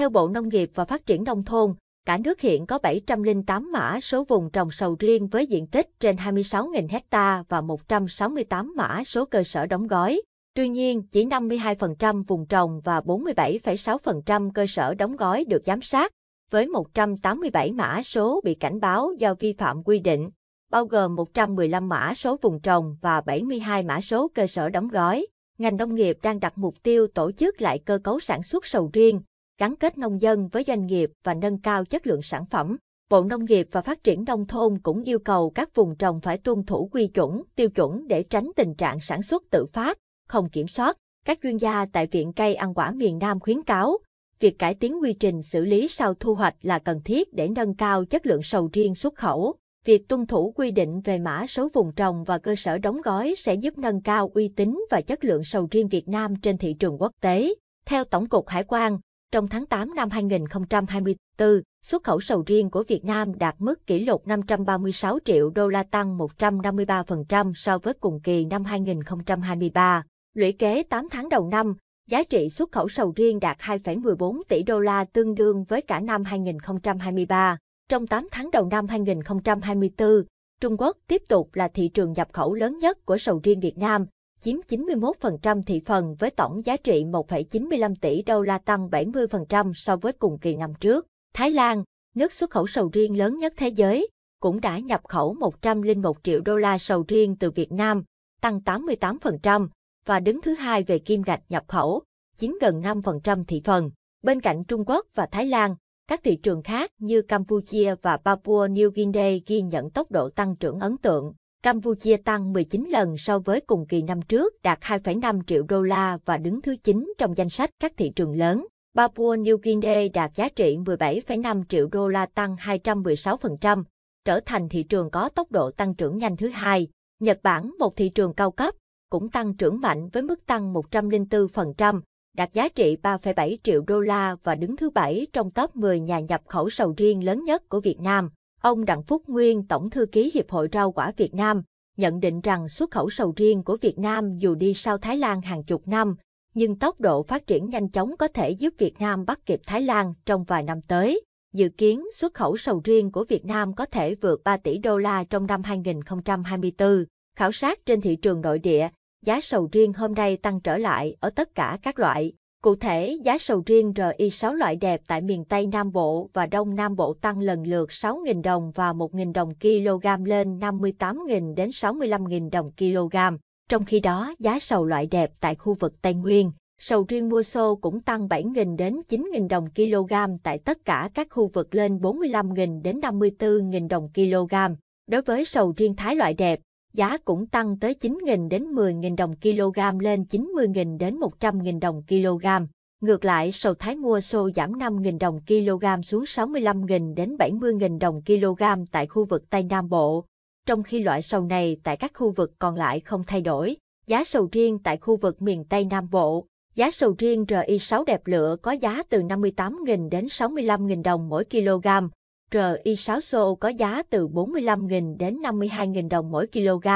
Theo Bộ Nông nghiệp và Phát triển Nông thôn, cả nước hiện có 708 mã số vùng trồng sầu riêng với diện tích trên 26.000 hecta và 168 mã số cơ sở đóng gói. Tuy nhiên, chỉ 52% vùng trồng và 47,6% cơ sở đóng gói được giám sát, với 187 mã số bị cảnh báo do vi phạm quy định, bao gồm 115 mã số vùng trồng và 72 mã số cơ sở đóng gói. Ngành nông nghiệp đang đặt mục tiêu tổ chức lại cơ cấu sản xuất sầu riêng, gắn kết nông dân với doanh nghiệp và nâng cao chất lượng sản phẩm. Bộ Nông nghiệp và Phát triển Nông thôn cũng yêu cầu các vùng trồng phải tuân thủ quy chuẩn, tiêu chuẩn để tránh tình trạng sản xuất tự phát, không kiểm soát. Các chuyên gia tại Viện Cây ăn quả miền Nam khuyến cáo, việc cải tiến quy trình xử lý sau thu hoạch là cần thiết để nâng cao chất lượng sầu riêng xuất khẩu. Việc tuân thủ quy định về mã số vùng trồng và cơ sở đóng gói sẽ giúp nâng cao uy tín và chất lượng sầu riêng Việt Nam trên thị trường quốc tế. Theo Tổng cục Hải quan, trong tháng 8 năm 2024, xuất khẩu sầu riêng của Việt Nam đạt mức kỷ lục 536 triệu đô la tăng 153% so với cùng kỳ năm 2023. Lũy kế 8 tháng đầu năm, giá trị xuất khẩu sầu riêng đạt 2,14 tỷ đô la tương đương với cả năm 2023. Trong 8 tháng đầu năm 2024, Trung Quốc tiếp tục là thị trường nhập khẩu lớn nhất của sầu riêng Việt Nam, chiếm 91% thị phần với tổng giá trị 1,95 tỷ đô la tăng 70% so với cùng kỳ năm trước. Thái Lan, nước xuất khẩu sầu riêng lớn nhất thế giới, cũng đã nhập khẩu 101 triệu đô la sầu riêng từ Việt Nam, tăng 88% và đứng thứ hai về kim ngạch nhập khẩu, chiếm gần 5% thị phần. Bên cạnh Trung Quốc và Thái Lan, các thị trường khác như Campuchia và Papua New Guinea ghi nhận tốc độ tăng trưởng ấn tượng. Campuchia tăng 19 lần so với cùng kỳ năm trước đạt 2,5 triệu đô la và đứng thứ 9 trong danh sách các thị trường lớn. Papua New Guinea đạt giá trị 17,5 triệu đô la tăng 216%, trở thành thị trường có tốc độ tăng trưởng nhanh thứ hai. Nhật Bản, một thị trường cao cấp, cũng tăng trưởng mạnh với mức tăng 104%, đạt giá trị 3,7 triệu đô la và đứng thứ bảy trong top 10 nhà nhập khẩu sầu riêng lớn nhất của Việt Nam. Ông Đặng Phúc Nguyên, Tổng Thư ký Hiệp hội Rau quả Việt Nam, nhận định rằng xuất khẩu sầu riêng của Việt Nam dù đi sau Thái Lan hàng chục năm, nhưng tốc độ phát triển nhanh chóng có thể giúp Việt Nam bắt kịp Thái Lan trong vài năm tới. Dự kiến xuất khẩu sầu riêng của Việt Nam có thể vượt 3 tỷ đô la trong năm 2024. Khảo sát trên thị trường nội địa, giá sầu riêng hôm nay tăng trở lại ở tất cả các loại. Cụ thể, giá sầu riêng RI 6 loại đẹp tại miền Tây Nam Bộ và Đông Nam Bộ tăng lần lượt 6.000 đồng và 1.000 đồng kg lên 58.000 đến 65.000 đồng kg. Trong khi đó, giá sầu loại đẹp tại khu vực Tây Nguyên, sầu riêng mua xô cũng tăng 7.000 đến 9.000 đồng kg tại tất cả các khu vực lên 45.000 đến 54.000 đồng kg. Đối với sầu riêng thái loại đẹp, giá cũng tăng tới 9.000 đến 10.000 đồng kg lên 90.000 đến 100.000 đồng kg. Ngược lại, sầu thái mua xô giảm 5.000 đồng kg xuống 65.000 đến 70.000 đồng kg tại khu vực Tây Nam Bộ, trong khi loại sầu này tại các khu vực còn lại không thay đổi. Giá sầu riêng tại khu vực miền Tây Nam Bộ, giá sầu riêng RI6 đẹp lựa có giá từ 58.000 đến 65.000 đồng mỗi kg, RI6SO có giá từ 45.000 đến 52.000 đồng mỗi kg,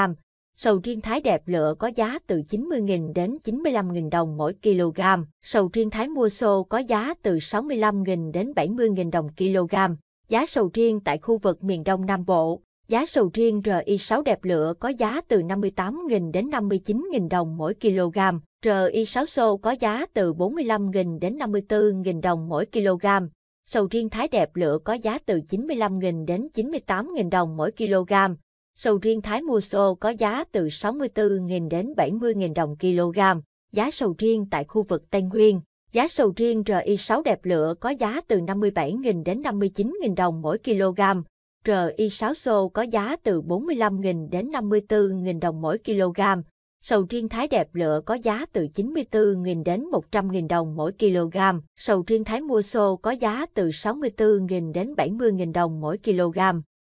sầu riêng thái đẹp lựa có giá từ 90.000 đến 95.000 đồng mỗi kg, sầu riêng thái mua xô có giá từ 65.000 đến 70.000 đồng kg. Giá sầu riêng tại khu vực miền Đông Nam Bộ, giá sầu riêng RI6 đẹp lựa có giá từ 58.000 đến 59.000 đồng mỗi kg, RI6 xô có giá từ 45.000 đến 54.000 đồng mỗi kg. Sầu riêng Thái đẹp lựa có giá từ 95.000 đến 98.000 đồng mỗi kg. Sầu riêng Thái mua xô có giá từ 64.000 đến 70.000 đồng kg. Giá sầu riêng tại khu vực Tây Nguyên. Giá sầu riêng RI6 đẹp lựa có giá từ 57.000 đến 59.000 đồng mỗi kg. RI6 xô có giá từ 45.000 đến 54.000 đồng mỗi kg. Sầu riêng thái đẹp lựa có giá từ 94.000 đến 100.000 đồng mỗi kg. Sầu riêng thái mua xô có giá từ 64.000 đến 70.000 đồng mỗi kg.